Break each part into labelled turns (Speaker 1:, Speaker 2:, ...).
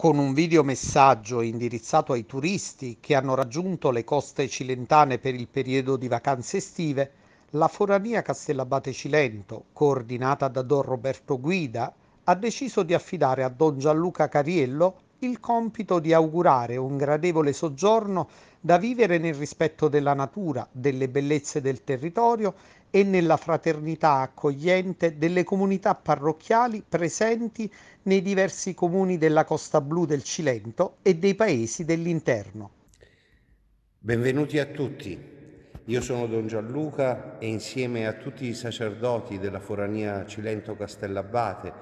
Speaker 1: con un videomessaggio indirizzato ai turisti che hanno raggiunto le coste cilentane per il periodo di vacanze estive, la Forania Castellabate Cilento, coordinata da Don Roberto Guida, ha deciso di affidare a Don Gianluca Cariello il compito di augurare un gradevole soggiorno da vivere nel rispetto della natura, delle bellezze del territorio e nella fraternità accogliente delle comunità parrocchiali presenti nei diversi comuni della Costa Blu del Cilento e dei paesi dell'interno.
Speaker 2: Benvenuti a tutti. Io sono Don Gianluca e insieme a tutti i sacerdoti della forania Cilento Castellabate,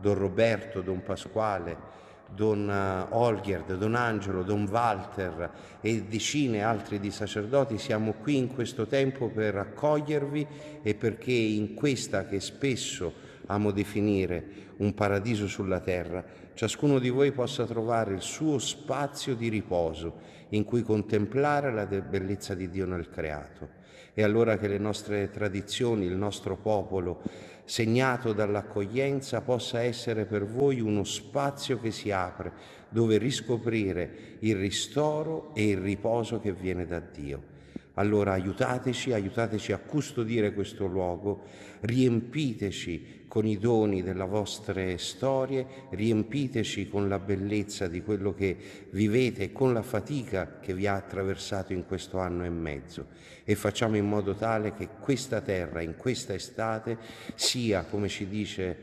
Speaker 2: Don Roberto, Don Pasquale, Don eh, Olgerd, Don Angelo, Don Walter e decine altri di sacerdoti, siamo qui in questo tempo per accogliervi e perché in questa che spesso amo definire un paradiso sulla terra, ciascuno di voi possa trovare il suo spazio di riposo in cui contemplare la bellezza di Dio nel creato. E allora che le nostre tradizioni, il nostro popolo, segnato dall'accoglienza, possa essere per voi uno spazio che si apre, dove riscoprire il ristoro e il riposo che viene da Dio. Allora aiutateci, aiutateci a custodire questo luogo, riempiteci con i doni delle vostre storie, riempiteci con la bellezza di quello che vivete, con la fatica che vi ha attraversato in questo anno e mezzo e facciamo in modo tale che questa terra, in questa estate, sia, come ci dice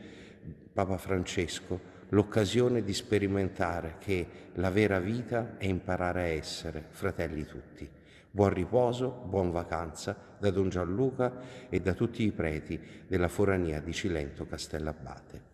Speaker 2: Papa Francesco, l'occasione di sperimentare che la vera vita è imparare a essere fratelli tutti. Buon riposo, buon vacanza da Don Gianluca e da tutti i preti della forania di Cilento Castellabate.